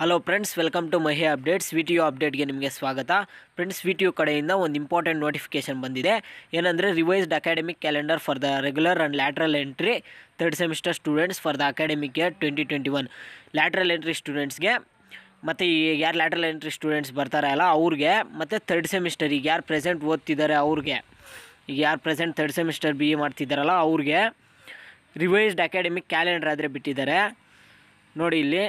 hello friends welcome to Mahi updates VTU ಅಪ್ಡೇಟ್ಗೆ ನಿಮಗೆ ಸ್ವಾಗತ ಫ್ರೆಂಡ್ಸ್ ಯು ಕಡೆಯಿಂದ ಒಂದು ಇಂಪಾರ್ಟೆಂಟ್ ನೋಟಿಫಿಕೇಷನ್ ಬಂದಿದೆ ಏನಂದರೆ revised academic calendar for the regular and lateral entry third semester students for the academic year twenty twenty one lateral entry ಸ್ಟೂಡೆಂಟ್ಸ್ಗೆ ಮತ್ತು ಯಾರು ಲ್ಯಾಟ್ರಲ್ ಎಂಟ್ರಿ ಸ್ಟೂಡೆಂಟ್ಸ್ ಬರ್ತಾರೆ ಅಲ್ಲ ಅವ್ರಿಗೆ ಮತ್ತು ಥರ್ಡ್ ಸೆಮಿಸ್ಟರ್ ಈಗ ಯಾರು ಪ್ರೆಸೆಂಟ್ ಓದ್ತಿದ್ದಾರೆ ಅವ್ರಿಗೆ ಈಗ ಯಾರು present third semester B A ಮಾಡ್ತಿದ್ದಾರಲ್ಲ ಅವ್ರಿಗೆ ರಿವೈಸ್ಡ್ ಅಕಾಡೆಮಿಕ್ ಕ್ಯಾಲೆಂಡರ್ ಆದರೆ ಬಿಟ್ಟಿದ್ದಾರೆ ನೋಡಿ ಇಲ್ಲಿ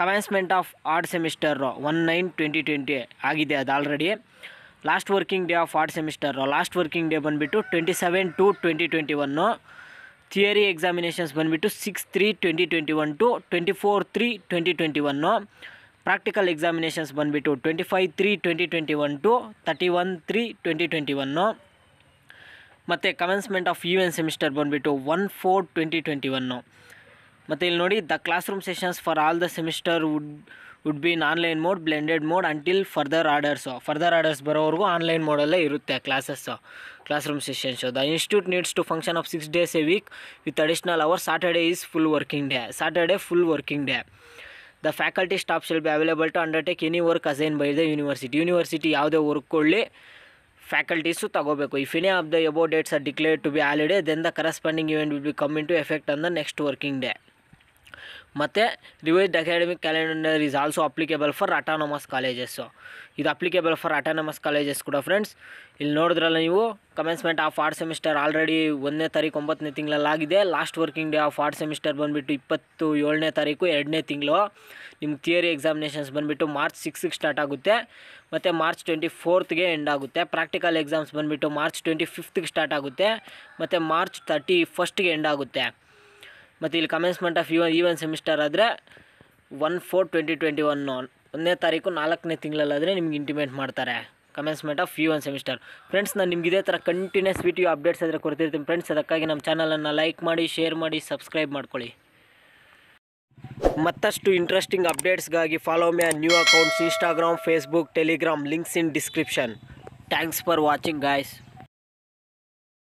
commencement of third semester one nine twenty twenty ಆಗಿದೆ ಅದು already last working day of third semester last working day ಬಂದುಬಿಟ್ಟು twenty seven two twenty twenty one theory examinations ಬಂದುಬಿಟ್ಟು six three twenty twenty one to twenty four three twenty twenty one practical examinations ಬಂದುಬಿಟ್ಟು twenty five three twenty twenty one to thirty one three twenty twenty one ಮತ್ತು commencement of even semester ಬಂದುಬಿಟ್ಟು one four twenty twenty one ಮತ್ತು ಇಲ್ಲಿ ನೋಡಿ the classroom sessions for all the semester would would be in online mode blended mode until further orders further orders ಬರೋವರೆಗೂ online ಮೋಡಲ್ಲೇ ಇರುತ್ತೆ classes classroom sessions the institute needs to function of six days a week with additional hour Saturday is full working day Saturday full working day the faculty staff shall be available to undertake any work assign by the university university ಯಾವುದೇ work ಕೊಳ್ಳಿ faculties ತಗೋಬೇಕು if any of the above dates are declare to be holiday then the corresponding event will be come into effect on the next working day ಮತ್ತು revised academic calendar is also applicable for autonomous colleges ಇದು applicable for autonomous colleges ಕೂಡ friends ಇಲ್ಲಿ ನೋಡಿದ್ರಲ್ಲ ನೀವು commencement of third semester already ಒಂದನೇ ತಾರೀಕು ಒಂಬತ್ತನೇ ತಿಂಗಳಲ್ಲಾಗಿದೆ last working day of third semester ಬಂದುಬಿಟ್ಟು ಇಪ್ಪತ್ತು ಏಳನೇ ತಾರೀಕು ಎರಡನೇ ತಿಂಗಳು ನಿಮ್ಮ ಥಿಯರಿ ಎಕ್ಸಾಮಿನೇಷನ್ಸ್ ಬಂದುಬಿಟ್ಟು ಮಾರ್ಚ್ ಸಿಕ್ಸಿಗೆ ಸ್ಟಾರ್ಟ್ ಆಗುತ್ತೆ ಮತ್ತು ಮಾರ್ಚ್ ಟ್ವೆಂಟಿ ಫೋರ್ತ್ಗೆ ಎಂಡ್ ಆಗುತ್ತೆ ಪ್ರಾಕ್ಟಿಕಲ್ ಎಕ್ಸಾಮ್ಸ್ ಬಂದುಬಿಟ್ಟು ಮಾರ್ಚ್ ಟ್ವೆಂಟಿ ಫಿಫ್ತ್ಗೆ ಸ್ಟಾರ್ಟ್ ಆಗುತ್ತೆ ಮತ್ತು ಮಾರ್ಚ್ ತರ್ಟಿ ಫಸ್ಟ್ಗೆ ಎಂಡ್ ಆಗುತ್ತೆ ಮತ್ತು ಇಲ್ಲಿ commencement of even semester ಆದರೆ one four twenty twenty one ಒಂದನೇ ತಾರೀಕು ನಾಲ್ಕನೇ ತಿಂಗಳಲ್ಲಾದರೆ ನಿಮ್ಗೆ ಇಂಟಿಮೇಟ್ ಮಾಡ್ತಾರೆ commencement of you even semester friends ನಾನು ನಿಮ್ಗೆ ಇದೇ ಥರ ಕಂಟಿನ್ಯೂಸ್ ವೀಡಿಯೋ ಅಪ್ಡೇಟ್ಸ್ ಆದರೆ ಕೊಡ್ತಿರ್ತೀನಿ ಫ್ರೆಂಡ್ಸ್ ಅದಕ್ಕಾಗಿ ನಮ್ಮ ಚಾನಲನ್ನು ಲೈಕ್ ಮಾಡಿ ಶೇರ್ ಮಾಡಿ ಸಬ್ಸ್ಕ್ರೈಬ್ ಮಾಡ್ಕೊಳ್ಳಿ ಮತ್ತಷ್ಟು ಇಂಟ್ರೆಸ್ಟಿಂಗ್ ಅಪ್ಡೇಟ್ಸ್ಗಾಗಿ follow my new accounts Instagram Facebook Telegram links in description thanks for watching guys